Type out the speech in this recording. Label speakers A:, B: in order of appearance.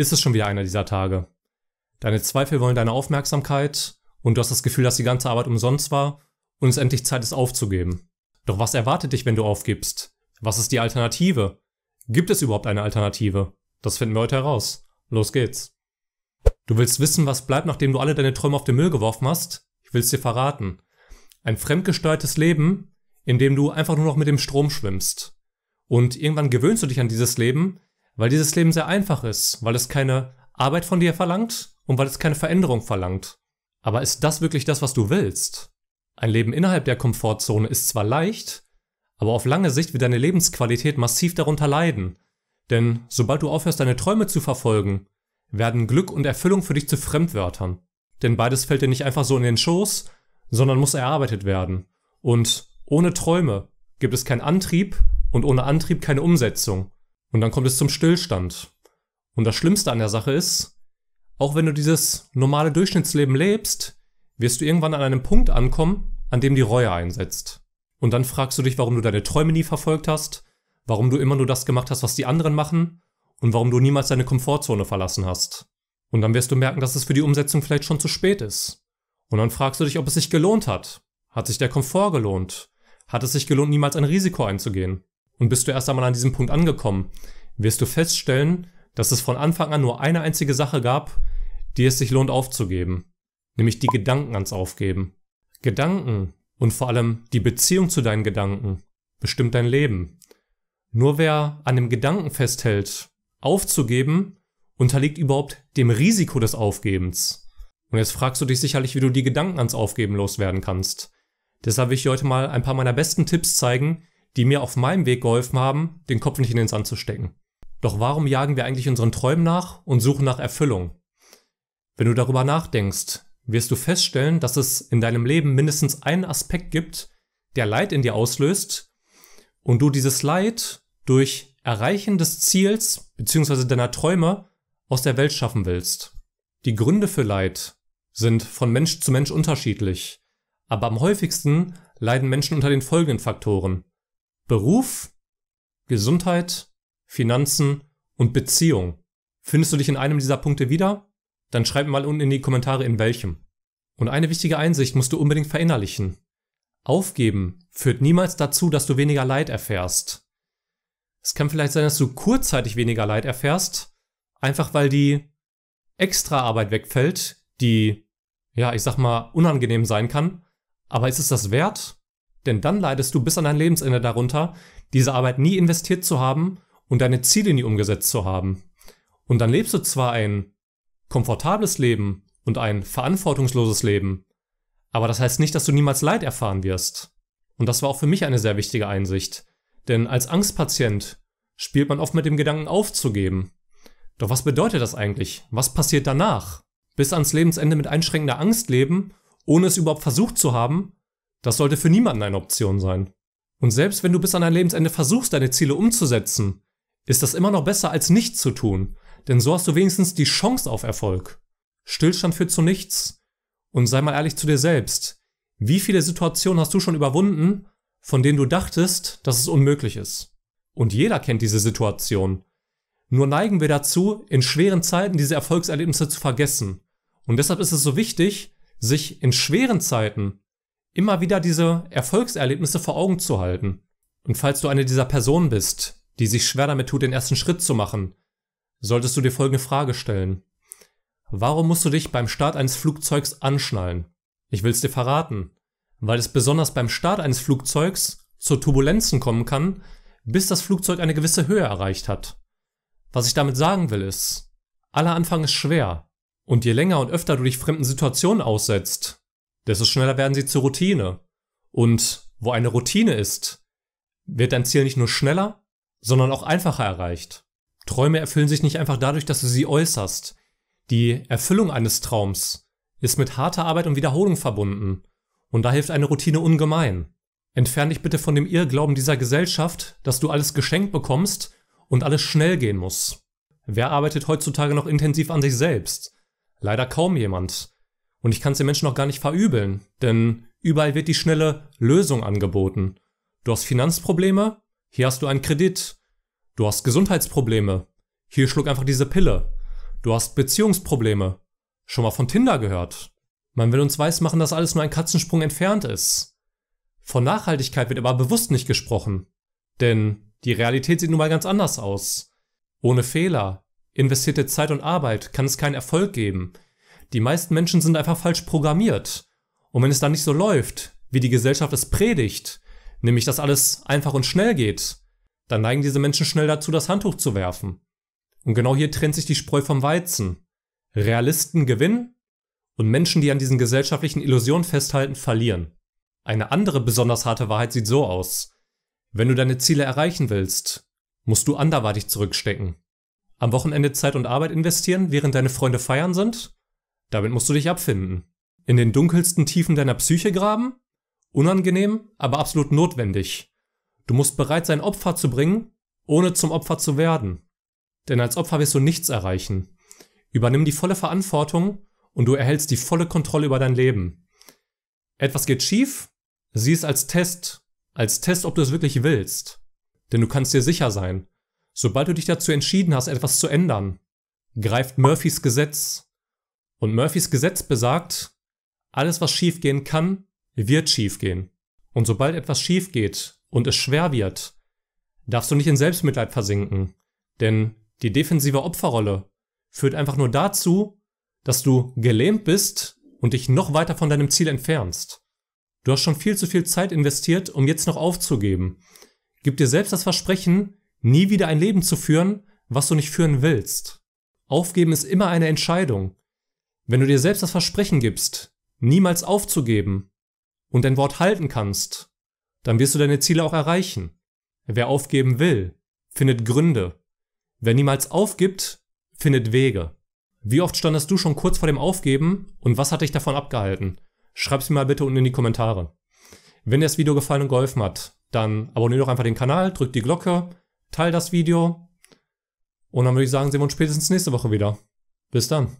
A: ist es schon wieder einer dieser Tage. Deine Zweifel wollen deine Aufmerksamkeit und du hast das Gefühl, dass die ganze Arbeit umsonst war und es endlich Zeit ist aufzugeben. Doch was erwartet dich, wenn du aufgibst? Was ist die Alternative? Gibt es überhaupt eine Alternative? Das finden wir heute heraus. Los geht's. Du willst wissen, was bleibt, nachdem du alle deine Träume auf den Müll geworfen hast? Ich will es dir verraten. Ein fremdgesteuertes Leben, in dem du einfach nur noch mit dem Strom schwimmst. Und irgendwann gewöhnst du dich an dieses Leben, weil dieses Leben sehr einfach ist, weil es keine Arbeit von dir verlangt und weil es keine Veränderung verlangt. Aber ist das wirklich das, was du willst? Ein Leben innerhalb der Komfortzone ist zwar leicht, aber auf lange Sicht wird deine Lebensqualität massiv darunter leiden. Denn sobald du aufhörst, deine Träume zu verfolgen, werden Glück und Erfüllung für dich zu Fremdwörtern. Denn beides fällt dir nicht einfach so in den Schoß, sondern muss erarbeitet werden. Und ohne Träume gibt es keinen Antrieb und ohne Antrieb keine Umsetzung. Und dann kommt es zum Stillstand. Und das Schlimmste an der Sache ist, auch wenn du dieses normale Durchschnittsleben lebst, wirst du irgendwann an einem Punkt ankommen, an dem die Reue einsetzt. Und dann fragst du dich, warum du deine Träume nie verfolgt hast, warum du immer nur das gemacht hast, was die anderen machen und warum du niemals deine Komfortzone verlassen hast. Und dann wirst du merken, dass es für die Umsetzung vielleicht schon zu spät ist. Und dann fragst du dich, ob es sich gelohnt hat. Hat sich der Komfort gelohnt? Hat es sich gelohnt, niemals ein Risiko einzugehen? Und bist du erst einmal an diesem Punkt angekommen, wirst du feststellen, dass es von Anfang an nur eine einzige Sache gab, die es sich lohnt aufzugeben, nämlich die Gedanken ans Aufgeben. Gedanken und vor allem die Beziehung zu deinen Gedanken bestimmt dein Leben. Nur wer an dem Gedanken festhält, aufzugeben, unterliegt überhaupt dem Risiko des Aufgebens. Und jetzt fragst du dich sicherlich, wie du die Gedanken ans Aufgeben loswerden kannst. Deshalb will ich dir heute mal ein paar meiner besten Tipps zeigen, die mir auf meinem Weg geholfen haben, den Kopf nicht in den Sand zu stecken. Doch warum jagen wir eigentlich unseren Träumen nach und suchen nach Erfüllung? Wenn du darüber nachdenkst, wirst du feststellen, dass es in deinem Leben mindestens einen Aspekt gibt, der Leid in dir auslöst und du dieses Leid durch Erreichen des Ziels bzw. deiner Träume aus der Welt schaffen willst. Die Gründe für Leid sind von Mensch zu Mensch unterschiedlich, aber am häufigsten leiden Menschen unter den folgenden Faktoren. Beruf, Gesundheit, Finanzen und Beziehung. Findest du dich in einem dieser Punkte wieder? Dann schreib mal unten in die Kommentare, in welchem. Und eine wichtige Einsicht musst du unbedingt verinnerlichen. Aufgeben führt niemals dazu, dass du weniger Leid erfährst. Es kann vielleicht sein, dass du kurzzeitig weniger Leid erfährst, einfach weil die Extraarbeit wegfällt, die, ja, ich sag mal, unangenehm sein kann. Aber ist es das wert? Denn dann leidest du bis an dein Lebensende darunter, diese Arbeit nie investiert zu haben und deine Ziele nie umgesetzt zu haben. Und dann lebst du zwar ein komfortables Leben und ein verantwortungsloses Leben, aber das heißt nicht, dass du niemals Leid erfahren wirst. Und das war auch für mich eine sehr wichtige Einsicht. Denn als Angstpatient spielt man oft mit dem Gedanken aufzugeben. Doch was bedeutet das eigentlich? Was passiert danach? Bis ans Lebensende mit einschränkender Angst leben, ohne es überhaupt versucht zu haben, das sollte für niemanden eine Option sein. Und selbst wenn du bis an dein Lebensende versuchst, deine Ziele umzusetzen, ist das immer noch besser als nichts zu tun, denn so hast du wenigstens die Chance auf Erfolg. Stillstand führt zu nichts. Und sei mal ehrlich zu dir selbst. Wie viele Situationen hast du schon überwunden, von denen du dachtest, dass es unmöglich ist? Und jeder kennt diese Situation. Nur neigen wir dazu, in schweren Zeiten diese Erfolgserlebnisse zu vergessen. Und deshalb ist es so wichtig, sich in schweren Zeiten immer wieder diese Erfolgserlebnisse vor Augen zu halten. Und falls du eine dieser Personen bist, die sich schwer damit tut, den ersten Schritt zu machen, solltest du dir folgende Frage stellen. Warum musst du dich beim Start eines Flugzeugs anschnallen? Ich will es dir verraten. Weil es besonders beim Start eines Flugzeugs zu Turbulenzen kommen kann, bis das Flugzeug eine gewisse Höhe erreicht hat. Was ich damit sagen will ist, aller Anfang ist schwer. Und je länger und öfter du dich fremden Situationen aussetzt, desto schneller werden sie zur Routine. Und wo eine Routine ist, wird dein Ziel nicht nur schneller, sondern auch einfacher erreicht. Träume erfüllen sich nicht einfach dadurch, dass du sie äußerst. Die Erfüllung eines Traums ist mit harter Arbeit und Wiederholung verbunden. Und da hilft eine Routine ungemein. Entferne dich bitte von dem Irrglauben dieser Gesellschaft, dass du alles geschenkt bekommst und alles schnell gehen muss. Wer arbeitet heutzutage noch intensiv an sich selbst? Leider kaum jemand. Und ich kann es den Menschen noch gar nicht verübeln, denn überall wird die schnelle Lösung angeboten. Du hast Finanzprobleme, hier hast du einen Kredit. Du hast Gesundheitsprobleme, hier schluck einfach diese Pille. Du hast Beziehungsprobleme, schon mal von Tinder gehört. Man will uns weismachen, dass alles nur ein Katzensprung entfernt ist. Von Nachhaltigkeit wird aber bewusst nicht gesprochen. Denn die Realität sieht nun mal ganz anders aus. Ohne Fehler, investierte Zeit und Arbeit kann es keinen Erfolg geben. Die meisten Menschen sind einfach falsch programmiert. Und wenn es dann nicht so läuft, wie die Gesellschaft es predigt, nämlich dass alles einfach und schnell geht, dann neigen diese Menschen schnell dazu, das Handtuch zu werfen. Und genau hier trennt sich die Spreu vom Weizen. Realisten gewinnen und Menschen, die an diesen gesellschaftlichen Illusionen festhalten, verlieren. Eine andere besonders harte Wahrheit sieht so aus. Wenn du deine Ziele erreichen willst, musst du anderweitig zurückstecken. Am Wochenende Zeit und Arbeit investieren, während deine Freunde feiern sind damit musst du dich abfinden. In den dunkelsten Tiefen deiner Psyche graben? Unangenehm, aber absolut notwendig. Du musst bereit sein, Opfer zu bringen, ohne zum Opfer zu werden. Denn als Opfer wirst du nichts erreichen. Übernimm die volle Verantwortung und du erhältst die volle Kontrolle über dein Leben. Etwas geht schief, sieh es als Test, als Test, ob du es wirklich willst. Denn du kannst dir sicher sein, sobald du dich dazu entschieden hast, etwas zu ändern, greift Murphys Gesetz. Und Murphys Gesetz besagt, alles, was schiefgehen kann, wird schiefgehen. Und sobald etwas schief geht und es schwer wird, darfst du nicht in Selbstmitleid versinken. Denn die defensive Opferrolle führt einfach nur dazu, dass du gelähmt bist und dich noch weiter von deinem Ziel entfernst. Du hast schon viel zu viel Zeit investiert, um jetzt noch aufzugeben. Gib dir selbst das Versprechen, nie wieder ein Leben zu führen, was du nicht führen willst. Aufgeben ist immer eine Entscheidung. Wenn du dir selbst das Versprechen gibst, niemals aufzugeben und dein Wort halten kannst, dann wirst du deine Ziele auch erreichen. Wer aufgeben will, findet Gründe. Wer niemals aufgibt, findet Wege. Wie oft standest du schon kurz vor dem Aufgeben und was hat dich davon abgehalten? Schreib's mir mal bitte unten in die Kommentare. Wenn dir das Video gefallen und geholfen hat, dann abonniere doch einfach den Kanal, drück die Glocke, teile das Video und dann würde ich sagen, sehen wir uns spätestens nächste Woche wieder. Bis dann.